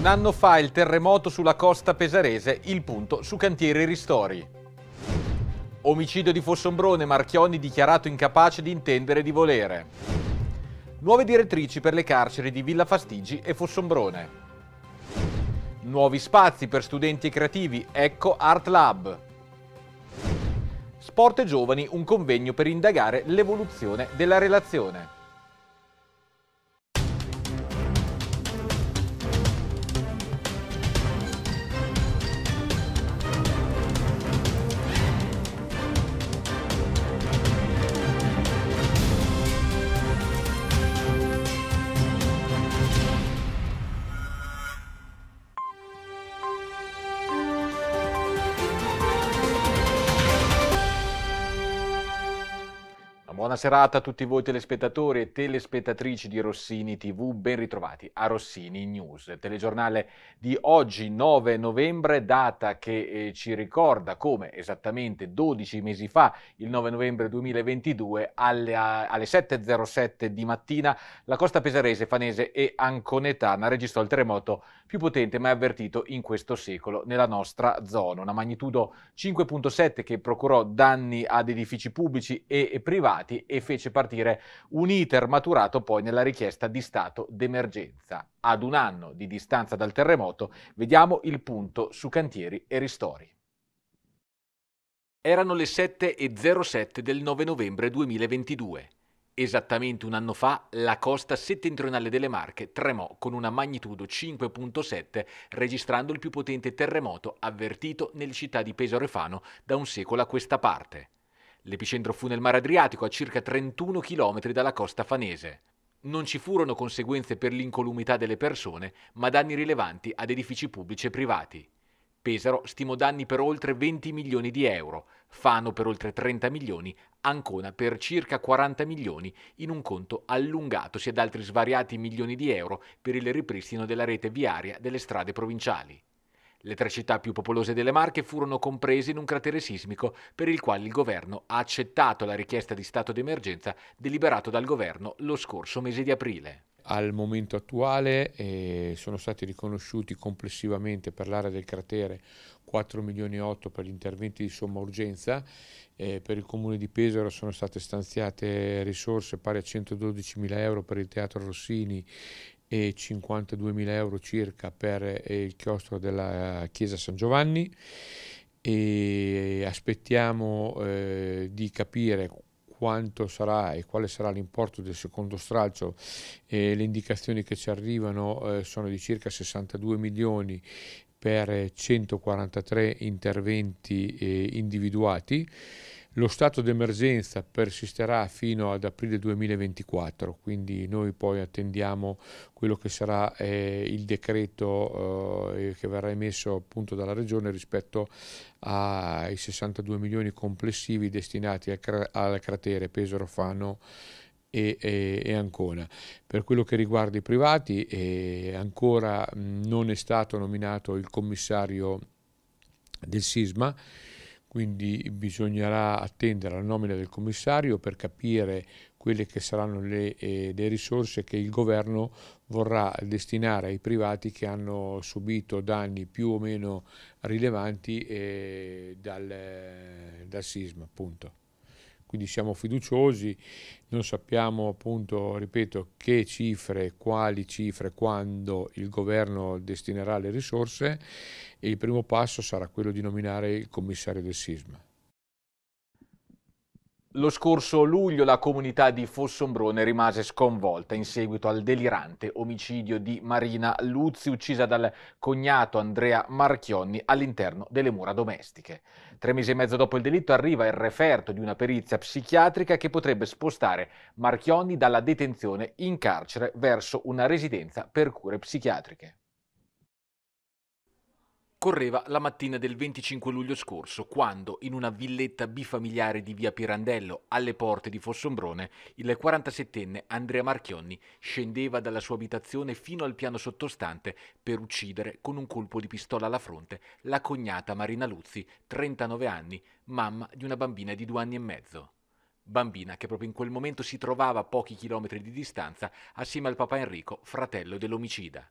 Un anno fa il terremoto sulla costa pesarese, il punto su Cantieri Ristori. Omicidio di Fossombrone, Marchioni dichiarato incapace di intendere di volere. Nuove direttrici per le carceri di Villa Fastigi e Fossombrone. Nuovi spazi per studenti e creativi, ecco Art Lab. Sport e Giovani, un convegno per indagare l'evoluzione della relazione. serata a tutti voi telespettatori e telespettatrici di Rossini TV, ben ritrovati a Rossini News, telegiornale di oggi 9 novembre, data che eh, ci ricorda come esattamente 12 mesi fa, il 9 novembre 2022, alle, alle 7.07 di mattina, la costa pesarese, fanese e anconetana registrò il terremoto più potente mai avvertito in questo secolo nella nostra zona, una magnitudo 5.7 che procurò danni ad edifici pubblici e privati e fece partire un iter maturato poi nella richiesta di stato d'emergenza. Ad un anno di distanza dal terremoto vediamo il punto su cantieri e ristori. Erano le 7.07 del 9 novembre 2022. Esattamente un anno fa la costa settentrionale delle Marche tremò con una magnitudo 5.7, registrando il più potente terremoto avvertito nelle città di Pesaro e Fano da un secolo a questa parte. L'epicentro fu nel mare Adriatico, a circa 31 km dalla costa fanese. Non ci furono conseguenze per l'incolumità delle persone, ma danni rilevanti ad edifici pubblici e privati. Pesaro stimò danni per oltre 20 milioni di euro, Fano per oltre 30 milioni, Ancona per circa 40 milioni, in un conto allungatosi ad altri svariati milioni di euro per il ripristino della rete viaria delle strade provinciali. Le tre città più popolose delle Marche furono comprese in un cratere sismico per il quale il governo ha accettato la richiesta di stato d'emergenza deliberato dal governo lo scorso mese di aprile. Al momento attuale eh, sono stati riconosciuti complessivamente per l'area del cratere 4 milioni e 8 per gli interventi di somma urgenza, eh, per il comune di Pesaro sono state stanziate risorse pari a 112 mila euro per il teatro Rossini e 52.000 euro circa per eh, il chiostro della chiesa San Giovanni e aspettiamo eh, di capire quanto sarà e quale sarà l'importo del secondo stralcio. Eh, le indicazioni che ci arrivano eh, sono di circa 62 milioni per 143 eh, interventi eh, individuati. Lo stato d'emergenza persisterà fino ad aprile 2024, quindi noi poi attendiamo quello che sarà eh, il decreto eh, che verrà emesso appunto dalla Regione rispetto ai 62 milioni complessivi destinati al, cra al cratere Pesaro Fano e, e, e, Ancona. Per quello che riguarda i privati eh, ancora mm, non è stato nominato il commissario del sisma, quindi bisognerà attendere la nomina del commissario per capire quelle che saranno le, eh, le, risorse che il governo vorrà destinare ai privati che hanno subito danni più o meno rilevanti eh, dal, eh, dal sisma. Appunto quindi siamo fiduciosi, non sappiamo appunto, ripeto, che cifre, quali cifre, quando il governo destinerà le risorse e il primo passo sarà quello di nominare il commissario del sisma. Lo scorso luglio la comunità di Fossombrone rimase sconvolta in seguito al delirante omicidio di Marina Luzzi, uccisa dal cognato Andrea Marchionni all'interno delle mura domestiche. Tre mesi e mezzo dopo il delitto arriva il referto di una perizia psichiatrica che potrebbe spostare Marchionni dalla detenzione in carcere verso una residenza per cure psichiatriche. Correva la mattina del 25 luglio scorso, quando, in una villetta bifamiliare di via Pirandello, alle porte di Fossombrone, il 47enne Andrea Marchionni scendeva dalla sua abitazione fino al piano sottostante per uccidere con un colpo di pistola alla fronte la cognata Marina Luzzi, 39 anni, mamma di una bambina di due anni e mezzo bambina che proprio in quel momento si trovava a pochi chilometri di distanza assieme al papà Enrico, fratello dell'omicida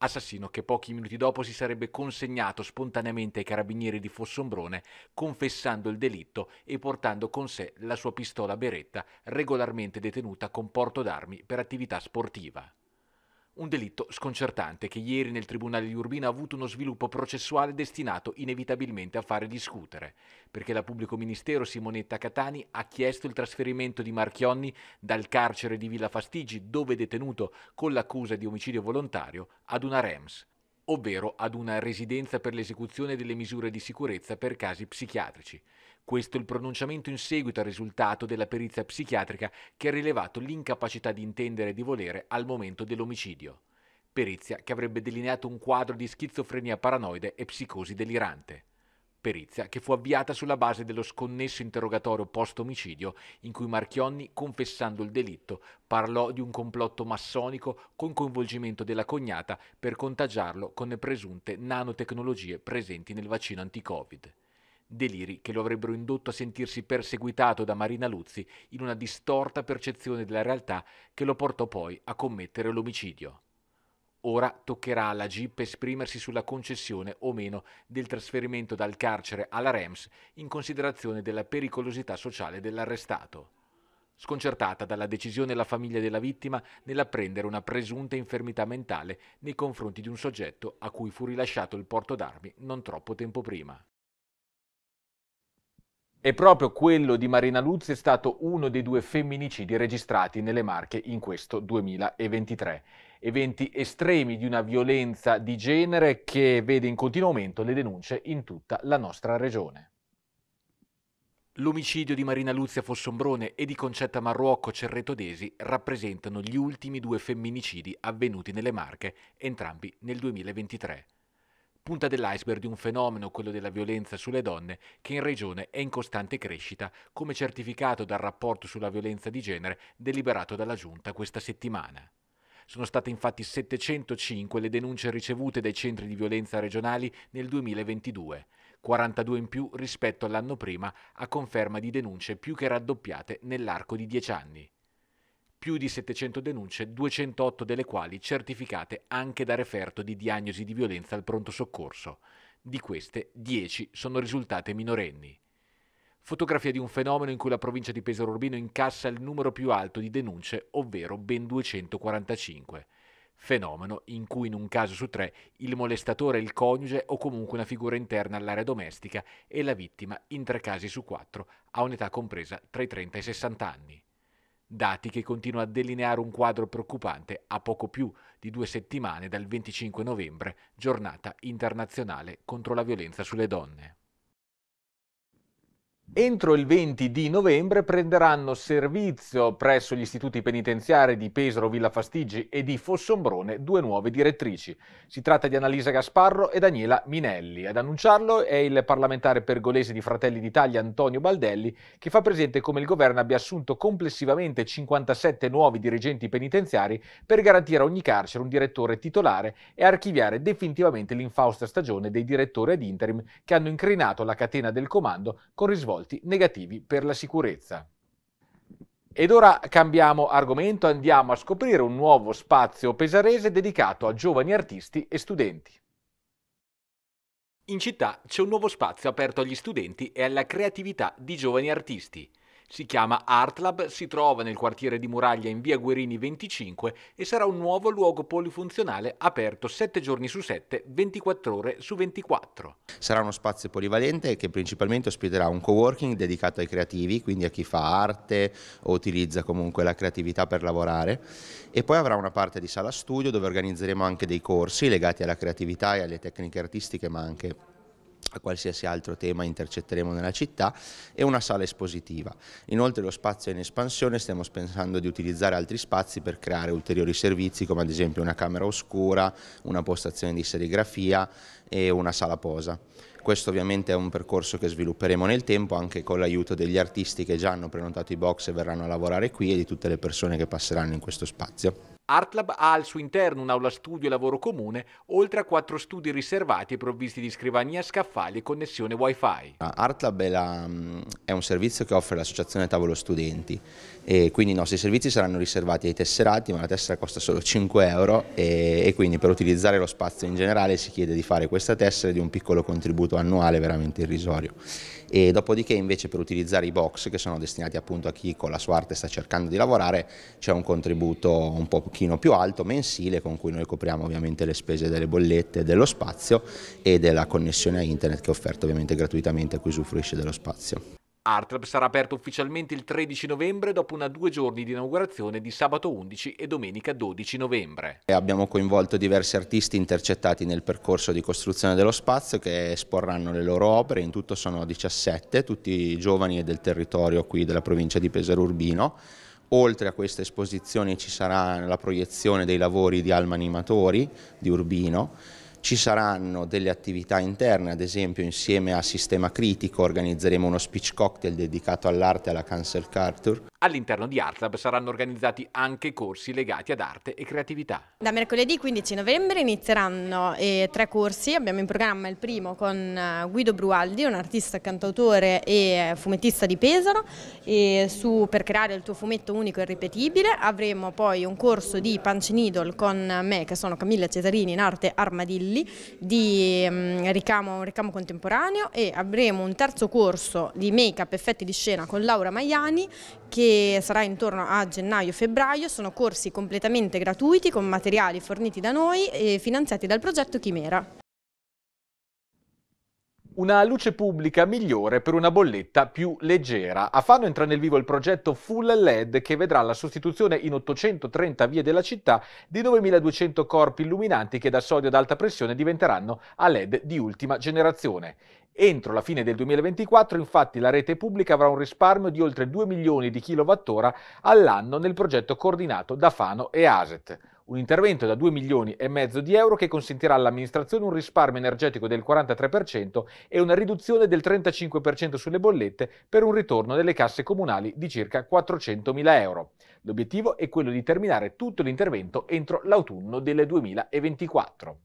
assassino che pochi minuti dopo si sarebbe consegnato spontaneamente ai carabinieri di Fossombrone, confessando il delitto e portando con sé la sua pistola beretta, regolarmente detenuta con porto d'armi per attività sportiva. Un delitto sconcertante che ieri nel Tribunale di Urbina ha avuto uno sviluppo processuale destinato inevitabilmente a fare discutere, perché la pubblico ministero Simonetta Catani ha chiesto il trasferimento di Marchionni dal carcere di Villa Fastigi, dove è detenuto con l'accusa di omicidio volontario, ad una REMS, ovvero ad una residenza per l'esecuzione delle misure di sicurezza per casi psichiatrici. Questo è il pronunciamento in seguito al risultato della perizia psichiatrica che ha rilevato l'incapacità di intendere e di volere al momento dell'omicidio. Perizia che avrebbe delineato un quadro di schizofrenia paranoide e psicosi delirante perizia che fu avviata sulla base dello sconnesso interrogatorio post-omicidio in cui Marchionni, confessando il delitto, parlò di un complotto massonico con coinvolgimento della cognata per contagiarlo con le presunte nanotecnologie presenti nel vaccino anti-Covid. Deliri che lo avrebbero indotto a sentirsi perseguitato da Marina Luzzi in una distorta percezione della realtà che lo portò poi a commettere l'omicidio. Ora toccherà alla GIP esprimersi sulla concessione o meno del trasferimento dal carcere alla REMS in considerazione della pericolosità sociale dell'arrestato. Sconcertata dalla decisione la famiglia della vittima nell'apprendere una presunta infermità mentale nei confronti di un soggetto a cui fu rilasciato il porto d'armi non troppo tempo prima. E proprio quello di Marina Luzzi è stato uno dei due femminicidi registrati nelle Marche in questo 2023. Eventi estremi di una violenza di genere che vede in continuo aumento le denunce in tutta la nostra regione. L'omicidio di Marina Luzia Fossombrone e di Concetta Marruocco Cerretodesi rappresentano gli ultimi due femminicidi avvenuti nelle Marche, entrambi nel 2023 punta dell'iceberg di un fenomeno, quello della violenza sulle donne, che in regione è in costante crescita, come certificato dal rapporto sulla violenza di genere deliberato dalla Giunta questa settimana. Sono state infatti 705 le denunce ricevute dai centri di violenza regionali nel 2022, 42 in più rispetto all'anno prima, a conferma di denunce più che raddoppiate nell'arco di dieci anni più di 700 denunce, 208 delle quali certificate anche da referto di diagnosi di violenza al pronto soccorso. Di queste, 10 sono risultate minorenni. Fotografia di un fenomeno in cui la provincia di Pesaro Urbino incassa il numero più alto di denunce, ovvero ben 245. Fenomeno in cui in un caso su tre il molestatore è il coniuge o comunque una figura interna all'area domestica e la vittima, in tre casi su quattro, ha un'età compresa tra i 30 e i 60 anni dati che continua a delineare un quadro preoccupante a poco più di due settimane dal 25 novembre, giornata internazionale contro la violenza sulle donne. Entro il 20 di novembre prenderanno servizio presso gli istituti penitenziari di Pesaro, Villa Fastigi e di Fossombrone due nuove direttrici. Si tratta di Annalisa Gasparro e Daniela Minelli. Ad annunciarlo è il parlamentare pergolese di Fratelli d'Italia Antonio Baldelli che fa presente come il governo abbia assunto complessivamente 57 nuovi dirigenti penitenziari per garantire a ogni carcere un direttore titolare e archiviare definitivamente l'infausta stagione dei direttori ad interim che hanno incrinato la catena del comando con risvolti risvolti negativi per la sicurezza. Ed ora cambiamo argomento, andiamo a scoprire un nuovo spazio pesarese dedicato a giovani artisti e studenti. In città c'è un nuovo spazio aperto agli studenti e alla creatività di giovani artisti. Si chiama Artlab, si trova nel quartiere di Muraglia in via Guerini 25 e sarà un nuovo luogo polifunzionale aperto 7 giorni su 7, 24 ore su 24. Sarà uno spazio polivalente che principalmente ospiterà un coworking dedicato ai creativi, quindi a chi fa arte o utilizza comunque la creatività per lavorare e poi avrà una parte di sala studio dove organizzeremo anche dei corsi legati alla creatività e alle tecniche artistiche ma anche qualsiasi altro tema intercetteremo nella città e una sala espositiva. Inoltre lo spazio è in espansione, stiamo pensando di utilizzare altri spazi per creare ulteriori servizi come ad esempio una camera oscura, una postazione di serigrafia e una sala posa. Questo ovviamente è un percorso che svilupperemo nel tempo anche con l'aiuto degli artisti che già hanno prenotato i box e verranno a lavorare qui e di tutte le persone che passeranno in questo spazio. Artlab ha al suo interno un'aula studio e lavoro comune, oltre a quattro studi riservati e provvisti di scrivania, scaffali e connessione wifi. Artlab è, la, è un servizio che offre l'associazione Tavolo Studenti e quindi i nostri servizi saranno riservati ai tesserati, ma la tessera costa solo 5 euro e, e quindi per utilizzare lo spazio in generale si chiede di fare questa tessera e di un piccolo contributo annuale veramente irrisorio e dopodiché invece per utilizzare i box che sono destinati appunto a chi con la sua arte sta cercando di lavorare c'è un contributo un pochino più alto mensile con cui noi copriamo ovviamente le spese delle bollette, dello spazio e della connessione a internet che è offerta ovviamente gratuitamente a chi usufruisce dello spazio. Artlab sarà aperto ufficialmente il 13 novembre dopo una due giorni di inaugurazione di sabato 11 e domenica 12 novembre. Abbiamo coinvolto diversi artisti intercettati nel percorso di costruzione dello spazio che esporranno le loro opere, in tutto sono 17, tutti giovani e del territorio qui della provincia di Pesaro Urbino. Oltre a questa esposizione ci sarà la proiezione dei lavori di Alma Animatori di Urbino ci saranno delle attività interne, ad esempio insieme a Sistema Critico organizzeremo uno speech cocktail dedicato all'arte e alla cancel culture All'interno di ArtLab saranno organizzati anche corsi legati ad arte e creatività. Da mercoledì 15 novembre inizieranno eh, tre corsi, abbiamo in programma il primo con eh, Guido Brualdi, un artista, cantautore e eh, fumettista di Pesaro, su Per creare il tuo fumetto unico e ripetibile. Avremo poi un corso di Needle con me, che sono Camilla Cesarini in arte Armadilli, di um, ricamo, un ricamo contemporaneo e avremo un terzo corso di make-up effetti di scena con Laura Maiani che e sarà intorno a gennaio-febbraio, sono corsi completamente gratuiti con materiali forniti da noi e finanziati dal progetto Chimera una luce pubblica migliore per una bolletta più leggera. A Fano entra nel vivo il progetto Full LED che vedrà la sostituzione in 830 vie della città di 9200 corpi illuminanti che da sodio ad alta pressione diventeranno a LED di ultima generazione. Entro la fine del 2024 infatti la rete pubblica avrà un risparmio di oltre 2 milioni di kWh all'anno nel progetto coordinato da Fano e ASET. Un intervento da 2 milioni e mezzo di euro che consentirà all'amministrazione un risparmio energetico del 43% e una riduzione del 35% sulle bollette per un ritorno delle casse comunali di circa 400 mila euro. L'obiettivo è quello di terminare tutto l'intervento entro l'autunno del 2024.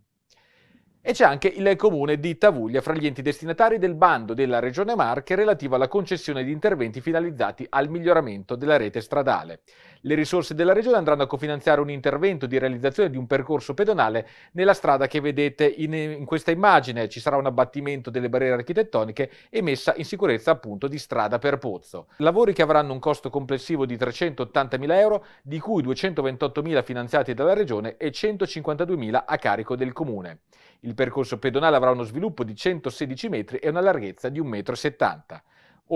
E c'è anche il comune di Tavuglia fra gli enti destinatari del bando della Regione Marche relativo alla concessione di interventi finalizzati al miglioramento della rete stradale. Le risorse della Regione andranno a cofinanziare un intervento di realizzazione di un percorso pedonale nella strada che vedete in, in questa immagine. Ci sarà un abbattimento delle barriere architettoniche e messa in sicurezza appunto di strada per pozzo. Lavori che avranno un costo complessivo di 380.000 euro, di cui 228.000 finanziati dalla Regione e 152.000 a carico del comune. Il percorso pedonale avrà uno sviluppo di 116 metri e una larghezza di 1,70 m.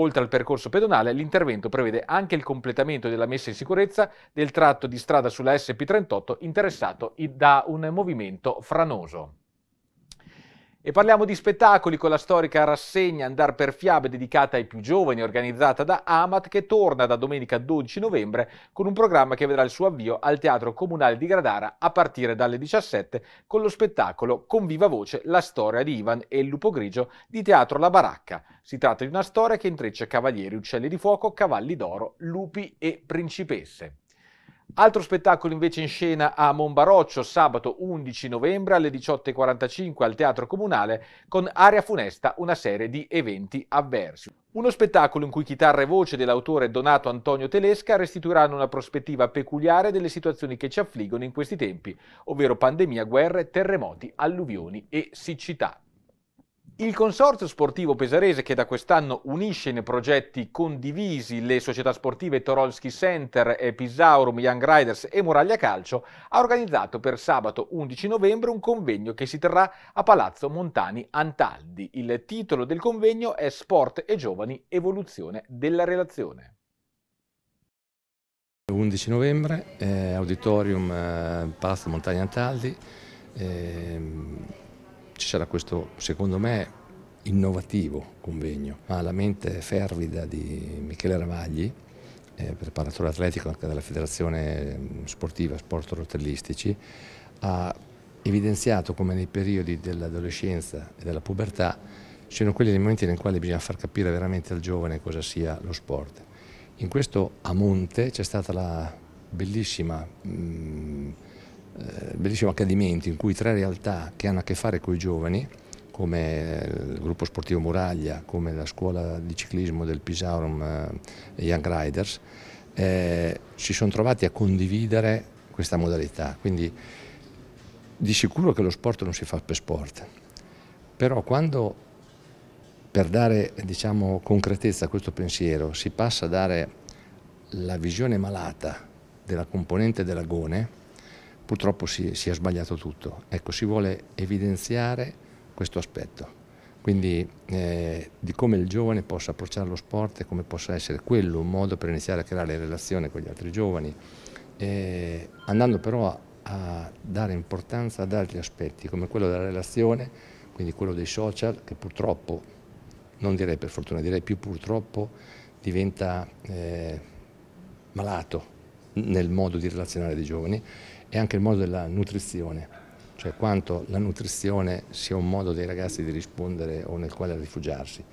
Oltre al percorso pedonale, l'intervento prevede anche il completamento della messa in sicurezza del tratto di strada sulla SP38 interessato da un movimento franoso. E parliamo di spettacoli con la storica rassegna Andar per Fiabe dedicata ai più giovani organizzata da Amat che torna da domenica 12 novembre con un programma che vedrà il suo avvio al Teatro Comunale di Gradara a partire dalle 17 con lo spettacolo Con viva voce la storia di Ivan e il lupo grigio di Teatro La Baracca. Si tratta di una storia che intreccia cavalieri, uccelli di fuoco, cavalli d'oro, lupi e principesse. Altro spettacolo invece in scena a Monbaroccio sabato 11 novembre alle 18.45 al Teatro Comunale con Aria Funesta una serie di eventi avversi. Uno spettacolo in cui chitarra e voce dell'autore Donato Antonio Telesca restituiranno una prospettiva peculiare delle situazioni che ci affliggono in questi tempi, ovvero pandemia, guerre, terremoti, alluvioni e siccità. Il Consorzio Sportivo Pesarese, che da quest'anno unisce in progetti condivisi le società sportive Torolski Center, Pisaurum, Young Riders e Muraglia Calcio, ha organizzato per sabato 11 novembre un convegno che si terrà a Palazzo Montani Antaldi. Il titolo del convegno è Sport e Giovani, evoluzione della relazione. 11 novembre, eh, auditorium eh, Palazzo Montani Antaldi. Eh, ci sarà questo, secondo me, innovativo convegno, ma la mente fervida di Michele Ravagli, eh, preparatore atletico anche della Federazione mm, Sportiva Sport Rotellistici, ha evidenziato come nei periodi dell'adolescenza e della pubertà siano quelli i momenti nei quali bisogna far capire veramente al giovane cosa sia lo sport. In questo a monte c'è stata la bellissima mh, mm, eh, bellissimo accadimento in cui tre realtà che hanno a che fare con i giovani, come eh, il gruppo sportivo Muraglia, come la scuola di ciclismo del Pisaurum eh, Young Riders, eh, si sono trovati a condividere questa modalità. Quindi di sicuro che lo sport non si fa per sport, però quando per dare diciamo, concretezza a questo pensiero si passa a dare la visione malata della componente dell'agone, purtroppo si, si, è sbagliato tutto. Ecco, si vuole evidenziare questo aspetto, quindi eh, di come il giovane possa approcciare lo sport e come possa essere quello un modo per iniziare a creare relazione con gli altri giovani, eh, andando però a, a, dare importanza ad altri aspetti come quello della relazione, quindi quello dei social che purtroppo, non direi per fortuna, direi più purtroppo diventa eh, malato nel modo di relazionare dei giovani e anche il modo della nutrizione, cioè quanto la nutrizione sia un modo dei ragazzi di rispondere o nel quale rifugiarsi.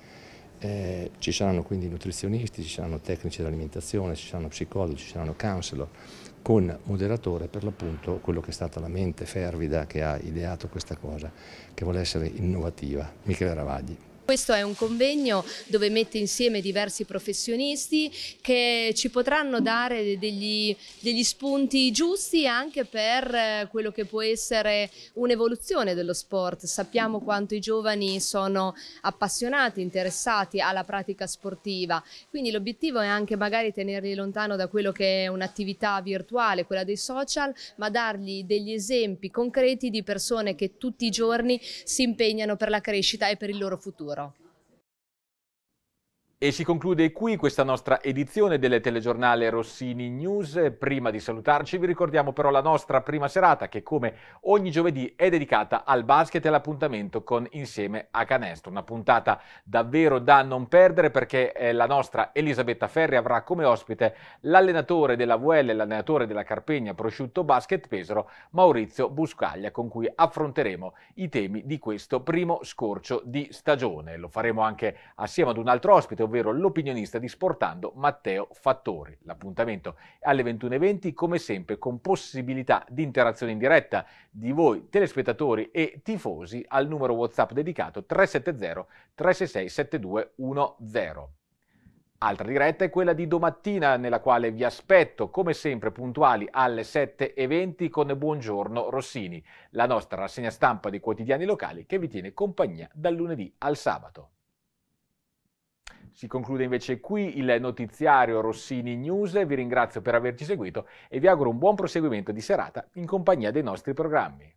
Eh, ci saranno quindi nutrizionisti, ci saranno tecnici dell'alimentazione, ci saranno psicologi, ci saranno counselor, con moderatore per l'appunto quello che è stata la mente fervida che ha ideato questa cosa, che vuole essere innovativa, Michele Ravagli. Questo è un convegno dove mette insieme diversi professionisti che ci potranno dare degli, degli spunti giusti anche per eh, quello che può essere un'evoluzione dello sport. Sappiamo quanto i giovani sono appassionati, interessati alla pratica sportiva, quindi l'obiettivo è anche magari tenerli lontano da quello che è un'attività virtuale, quella dei social, ma dargli degli esempi concreti di persone che tutti i giorni si impegnano per la crescita e per il loro futuro. E si conclude qui questa nostra edizione del telegiornale Rossini News. Prima di salutarci vi ricordiamo però la nostra prima serata che come ogni giovedì è dedicata al basket e all'appuntamento con Insieme a Canestro. Una puntata davvero da non perdere perché eh, la nostra Elisabetta Ferri avrà come ospite l'allenatore della VL, e l'allenatore della Carpegna Prosciutto Basket Pesaro, Maurizio Buscaglia, con cui affronteremo i temi di questo primo scorcio di stagione. Lo faremo anche assieme ad un altro ospite ovvero l'opinionista di Sportando Matteo Fattori. L'appuntamento è alle 21.20 come sempre con possibilità di interazione in diretta di voi telespettatori e tifosi al numero WhatsApp dedicato 370 366 7210. Altra diretta è quella di domattina nella quale vi aspetto come sempre puntuali alle 7.20 con Buongiorno Rossini, la nostra rassegna stampa dei quotidiani locali che vi tiene compagnia dal lunedì al sabato. Si conclude invece qui il notiziario Rossini News. Vi ringrazio per averci seguito e vi auguro un buon proseguimento di serata in compagnia dei nostri programmi.